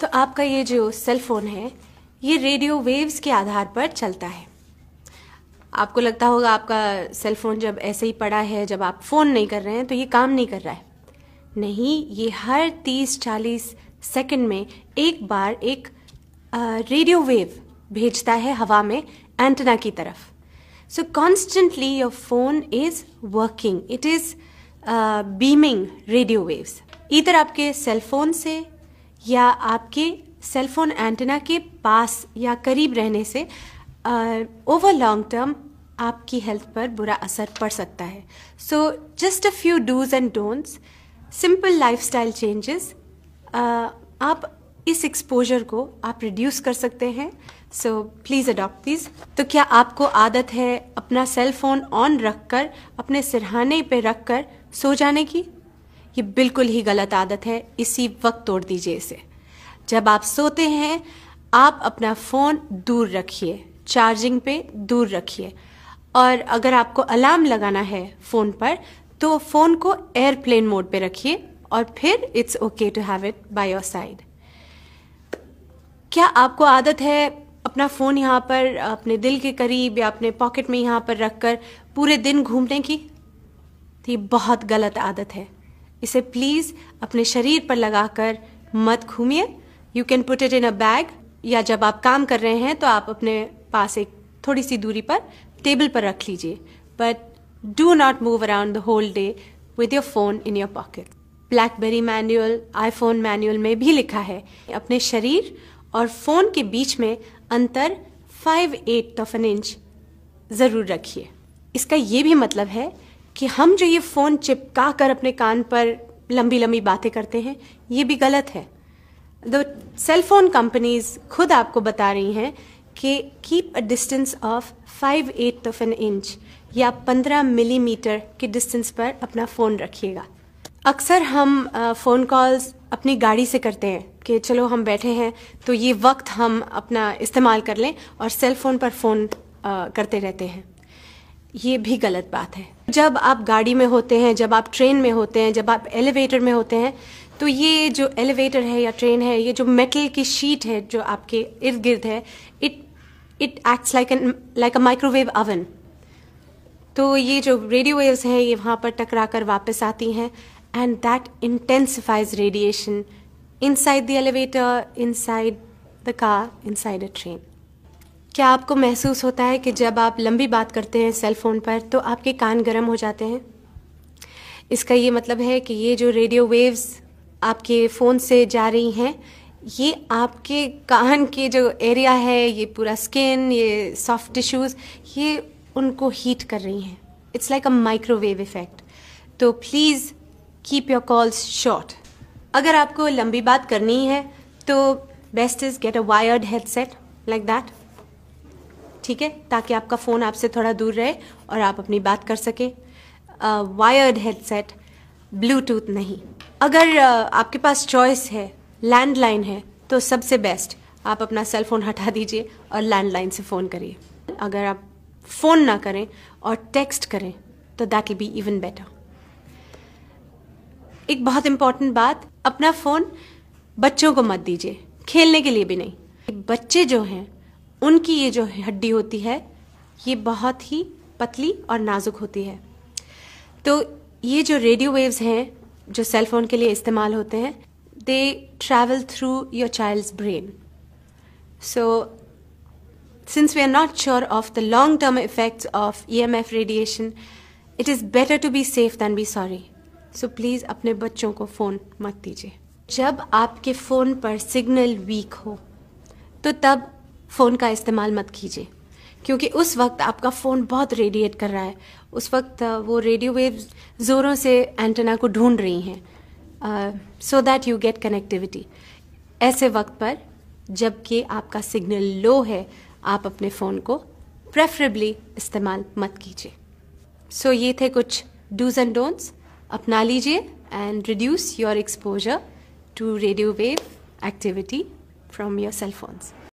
तो आपका ये जो सेल फोन है ये रेडियो वेव्स के आधार पर चलता है आपको लगता होगा आपका सेल फोन जब ऐसे ही पड़ा है जब आप फ़ोन नहीं कर रहे हैं तो ये काम नहीं कर रहा है नहीं ये हर 30-40 सेकंड में एक बार एक रेडियो वेव भेजता है हवा में एंटना की तरफ so constantly your phone is working it is beaming radio waves इधर आपके सेल फोन से या आपके सेलफोन एंटेना के पास या करीब रहने से ओवर लॉन्ग टर्म आपकी हेल्थ पर बुरा असर पड़ सकता है so just a few dos and don'ts simple lifestyle changes आप इस एक्सपोजर को आप रिड्यूस कर सकते हैं सो प्लीज़ अडॉप्ट दिस तो क्या आपको आदत है अपना सेल फोन ऑन रख कर अपने सिरहाने पे रख कर सो जाने की ये बिल्कुल ही गलत आदत है इसी वक्त तोड़ दीजिए इसे जब आप सोते हैं आप अपना फ़ोन दूर रखिए चार्जिंग पे दूर रखिए और अगर आपको अलार्म लगाना है फ़ोन पर तो फ़ोन को एयरप्लेन मोड पे रखिए और फिर it's okay to have it by your side क्या आपको आदत है अपना फ़ोन यहाँ पर अपने दिल के करीब या अपने पॉकेट में यहाँ पर रखकर पूरे दिन घूमने की तो ये बहुत गलत आदत है इसे प्लीज अपने शरीर पर लगाकर मत घूमिए you can put it in a bag या जब आप काम कर रहे हैं तो आप अपने पास एक थोड़ी सी दूरी पर टेबल पर रख लीजिए but do not move around the whole day with your phone in your pocket BlackBerry manual iPhone manual में भी लिखा है अपने शरीर और फोन के बीच में अंतर five eight of an inch जरूर रखिए इसका ये भी मतलब है कि हम जो ये फ़ोन चिपका कर अपने कान पर लंबी लंबी बातें करते हैं ये भी गलत है दो फोन कंपनीज खुद आपको बता रही हैं कि keep a distance of five eight of an inch या पंद्रह मिलीमीटर के डिस्टेंस पर अपना फ़ोन रखिएगा अक्सर हम फ़ोन कॉल्स अपनी गाड़ी से करते हैं कि चलो हम बैठे हैं तो ये वक्त हम अपना इस्तेमाल कर लें और सेल फ़ोन पर फ़ोन करते रहते हैं ये भी गलत बात है जब आप गाड़ी में होते हैं जब आप ट्रेन में होते हैं जब आप एलिवेटर में होते हैं तो ये जो एलिवेटर है या ट्रेन है ये जो मेटल की शीट है जो आपके इर्द गिर्द है it it acts like an like a microwave oven तो ये जो रेडियो वेव्स हैं ये वहाँ पर टकरा कर वापस आती हैं and that intensifies radiation inside the elevator inside the car inside a train क्या आपको महसूस होता है कि जब आप लंबी बात करते हैं सेल फोन पर तो आपके कान गर्म हो जाते हैं इसका ये मतलब है कि ये जो रेडियो वेव्स आपके फ़ोन से जा रही हैं ये आपके कान के जो एरिया है ये पूरा स्किन ये सॉफ्ट टिश्यूज़ ये उनको हीट कर रही हैं it's like a microwave effect तो please keep your calls short अगर आपको लंबी बात करनी है तो best is get a wired headset like that ठीक है ताकि आपका फ़ोन आपसे थोड़ा दूर रहे और आप अपनी बात कर सकें वायर्ड हेडसेट ब्लूटूथ नहीं अगर uh, आपके पास चॉइस है लैंडलाइन है तो सबसे बेस्ट आप अपना सेल फ़ोन हटा दीजिए और लैंडलाइन से फ़ोन करिए अगर आप फ़ोन ना करें और टेक्स्ट करें तो that will be even better एक बहुत इम्पॉर्टेंट बात अपना फ़ोन बच्चों को मत दीजिए खेलने के लिए भी नहीं बच्चे जो हैं उनकी ये जो हड्डी होती है ये बहुत ही पतली और नाजुक होती है तो ये जो रेडियो वेव्स हैं जो सेल फोन के लिए इस्तेमाल होते हैं they travel through your child's brain so since we are not sure of the long term effects of E M F radiation it is better to be safe than be sorry so please अपने बच्चों को phone मत दीजिए जब आपके phone पर signal weak हो तो तब फ़ोन का इस्तेमाल मत कीजिए क्योंकि उस वक्त आपका फ़ोन बहुत रेडिएट कर रहा है उस वक्त वो रेडियो वेव ज़ोरों से एंटेना को ढूंढ रही हैं so that you get connectivity ऐसे वक्त पर जबकि आपका सिग्नल लो है आप अपने फ़ोन को प्रेफरेबली इस्तेमाल मत कीजिए सो so, ये थे कुछ डूज एंड डोंट्स अपना लीजिए and reduce your exposure to radio wave activity from your cell phones